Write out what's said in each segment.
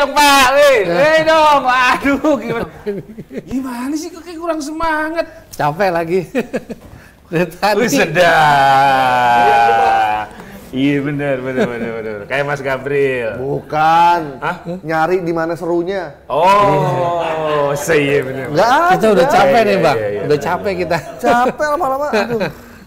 dong Pak, weh, ya. weh dong, aduh gimana? Gimana sih kayak kurang semangat? Capek lagi. Tadi. Wih Iya benar benar benar benar. Kayak Mas Gabriel. Bukan. Hah? Nyari di mana serunya. Oh, saya benar. Enggak. Kita udah capek nih, Bang. Iya, iya, udah capek kita. Capek lama-lama. Aduh.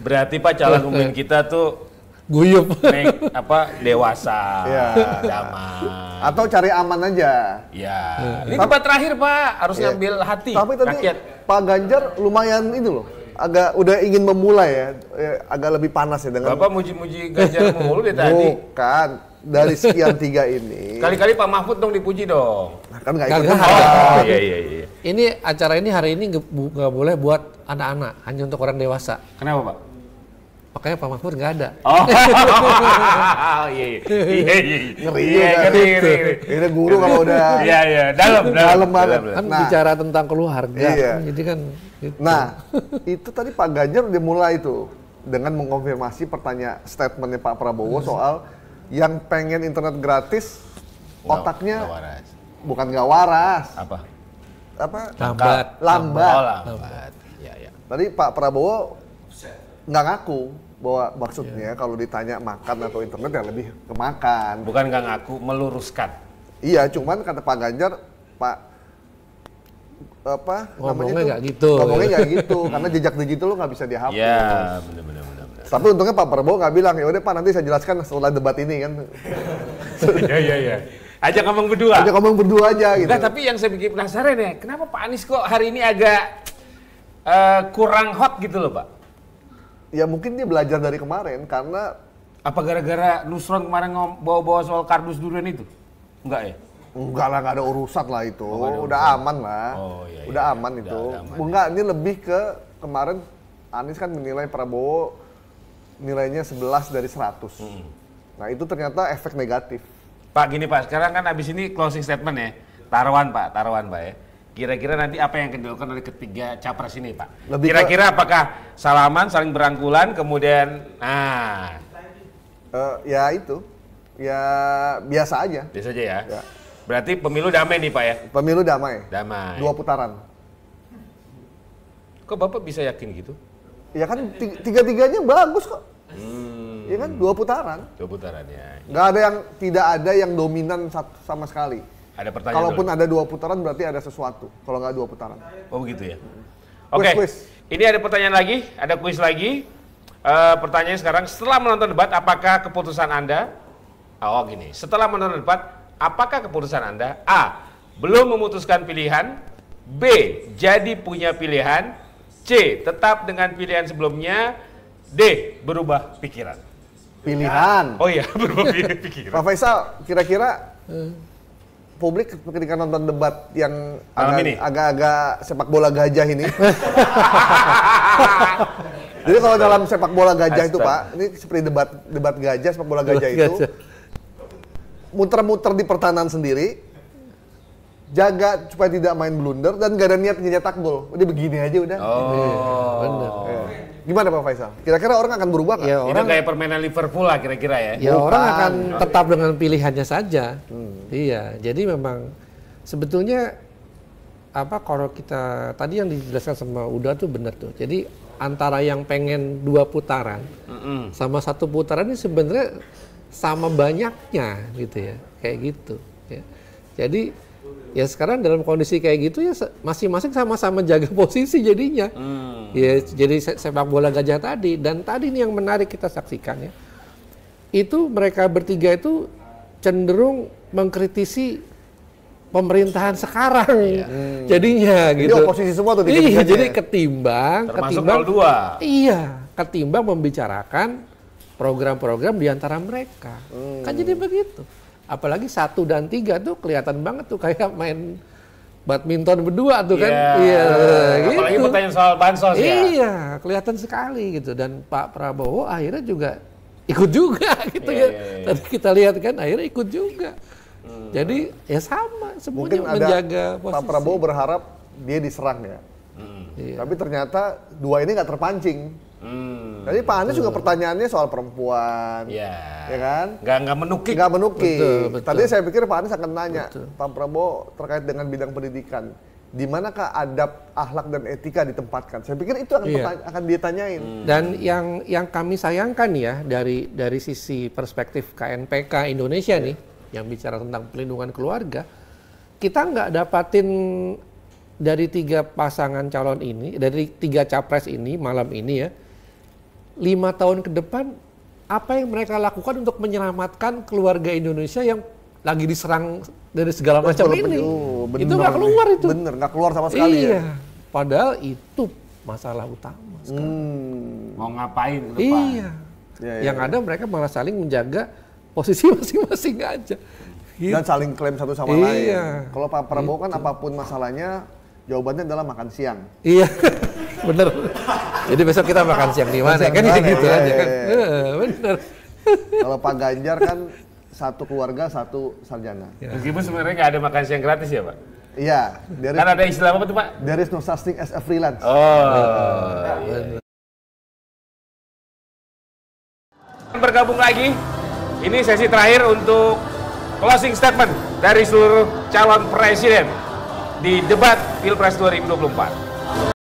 Berarti Pak calon pemimpin kita tuh guyup Nek, apa dewasa ya. damai atau cari aman aja ya ini tempat terakhir pak harus ya. ngambil hati tapi tadi rakyat. Pak Ganjar lumayan itu loh agak udah ingin memulai ya, ya agak lebih panas ya dengan Bapak muji-muji Ganjar mulu deh tadi bukan dari sekian tiga ini kali-kali Pak Mahfud dong dipuji dong nah, kan nggak ikut oh, iya, iya, iya. ini acara ini hari ini nggak boleh buat anak-anak hanya untuk orang dewasa kenapa Pak Makanya Pak mahfud nggak ada. Oh, iya, iya, iya, ngeri, iya, ngeri, ngeri. Ini guru kalau udah, iya, iya, dalam, dalam, banget. Kan nah, bicara tentang keluarga, iya. kan, jadi kan. Gitu. Nah, itu tadi Pak Ganjar udah mulai tuh dengan mengkonfirmasi pertanyaan statementnya Pak Prabowo hmm. soal yang pengen internet gratis, otaknya gak waras. bukan nggak waras. Apa? Apa? Lambat. Lambat. Oh, lambat. lambat. lambat. Ya, ya. Tadi Pak Prabowo nggak ngaku bahwa maksudnya yeah. kalau ditanya makan atau internet ya lebih ke makan. Bukan nggak ngaku, meluruskan. Iya, cuman kata Pak Ganjar, Pak apa ngomongnya nggak gitu. Ngomongnya nggak gitu, karena jejak digital lo nggak bisa dihapus. Iya, yeah, benar-benar. Tapi untungnya Pak Prabowo nggak bilang ya udah Pak nanti saya jelaskan setelah debat ini kan. Iya iya iya. Aja ngomong berdua. Aja ngomong berdua aja gitu. Nah, tapi yang saya bikin penasaran ya, kenapa Pak Anies kok hari ini agak uh, kurang hot gitu loh Pak? ya mungkin dia belajar dari kemarin karena apa gara-gara Nusron kemarin bawa-bawa soal kardus durian itu? Enggak ya? Enggak lah, enggak ada urusan lah itu. Oh, urusan. Udah aman lah. Oh, iya, iya. Udah iya. aman itu. enggak, ini lebih ke kemarin Anies kan menilai Prabowo nilainya 11 dari 100. Hmm. Nah, itu ternyata efek negatif. Pak, gini Pak, sekarang kan abis ini closing statement ya. Taruhan Pak, taruhan Pak ya. Kira-kira nanti apa yang akan dilakukan oleh ketiga capres ini, Pak? Kira-kira apakah salaman, saling berangkulan, kemudian nah uh, ya itu ya biasa aja. Biasa aja ya. ya. Berarti pemilu damai nih, Pak ya? Pemilu damai. Damai. Dua putaran. Kok Bapak bisa yakin gitu? Ya kan tiga-tiganya bagus kok. Hmm. Ya kan dua putaran. Dua putaran ya. nggak ada yang tidak ada yang dominan sama sekali. Ada pertanyaan. Kalaupun dulu. ada dua putaran berarti ada sesuatu. Kalau nggak dua putaran. Oh begitu ya. Oke. Okay. Ini ada pertanyaan lagi, ada kuis lagi. Uh, pertanyaan sekarang setelah menonton debat apakah keputusan Anda ah, oh gini, setelah menonton debat apakah keputusan Anda A. belum memutuskan pilihan, B. jadi punya pilihan, C. tetap dengan pilihan sebelumnya, D. berubah pikiran. Pilihan. Oh iya, berubah pikiran. Pak Faisal, kira-kira eh publik ketika nonton debat yang agak-agak sepak bola gajah ini. Jadi kalau dalam sepak bola gajah itu Pak, ini seperti debat debat gajah, sepak bola gajah. itu muter-muter di pertahanan sendiri, jaga supaya tidak main blunder dan gak ada niat nyetak gol. Udah begini aja udah. Oh. Iya, bener. Ya. Gimana Pak Faisal? Kira-kira orang akan berubah kan? Ya, orang, kayak permainan Liverpool lah kira-kira ya. Ya Bukan. orang akan tetap dengan pilihannya saja. Hmm. Iya, jadi memang sebetulnya apa kalau kita tadi yang dijelaskan sama Uda tuh benar tuh. Jadi antara yang pengen dua putaran mm -mm. sama satu putaran ini sebenarnya sama banyaknya gitu ya. Kayak gitu ya. Jadi ya sekarang dalam kondisi kayak gitu ya masing-masing sama-sama jaga posisi jadinya hmm. ya jadi sepak bola gajah tadi dan tadi ini yang menarik kita saksikan ya itu mereka bertiga itu cenderung mengkritisi pemerintahan sekarang hmm. jadinya jadi gitu oposisi semua tuh iya jadi ketimbang Termasuk ketimbang dua. iya ketimbang membicarakan program-program di antara mereka kan hmm. kan jadi begitu apalagi satu dan tiga tuh kelihatan banget tuh kayak main badminton berdua tuh kan. Iya. iya apalagi gitu. Apalagi pertanyaan soal bansos iya, ya. Iya, kelihatan sekali gitu dan Pak Prabowo akhirnya juga ikut juga gitu yeah, ya. Yeah, yeah. Tadi kita lihat kan akhirnya ikut juga. Hmm. Jadi ya sama semuanya Mungkin menjaga ada, posisi. Pak Prabowo berharap dia diserang ya. Hmm. Iya. Tapi ternyata dua ini nggak terpancing. Hmm. Jadi Pak Anies juga pertanyaannya soal perempuan, ya, ya kan? Gak nggak menukik. Gak menukik. Betul, Tadi saya pikir Pak Anies akan nanya betul. Pak Prabowo terkait dengan bidang pendidikan, di manakah adab, ahlak dan etika ditempatkan? Saya pikir itu akan ya. akan ditanyain. Hmm. Dan yang yang kami sayangkan ya dari dari sisi perspektif KNPK Indonesia ya. nih, iya. yang bicara tentang pelindungan keluarga, kita nggak dapatin dari tiga pasangan calon ini, dari tiga capres ini malam ini ya lima tahun ke depan apa yang mereka lakukan untuk menyelamatkan keluarga Indonesia yang lagi diserang dari segala macam ini. Bener, itu nggak keluar itu. Bener, nggak keluar sama sekali ya. iya. ya. Padahal itu masalah utama hmm. sekarang. Hmm. Mau ngapain Iya. Ya, yang ya. ada mereka malah saling menjaga posisi masing-masing aja. Gitu. Dan saling klaim satu sama iya. lain. Kalau Pak Prabowo kan gitu. apapun masalahnya, jawabannya adalah makan siang. Iya. bener. Jadi besok kita makan siang di mana kan gitu aja kan. Iya, iya. Eh, bener. Kalau Pak Ganjar kan satu keluarga satu sarjana. Ya. sebenarnya nggak ada makan siang gratis ya Pak. Iya. Dari, kan ada istilah apa tuh Pak? There is no such thing as a freelance. Oh. Nah, iya. Bergabung lagi. Ini sesi terakhir untuk closing statement dari seluruh calon presiden di debat Pilpres 2024.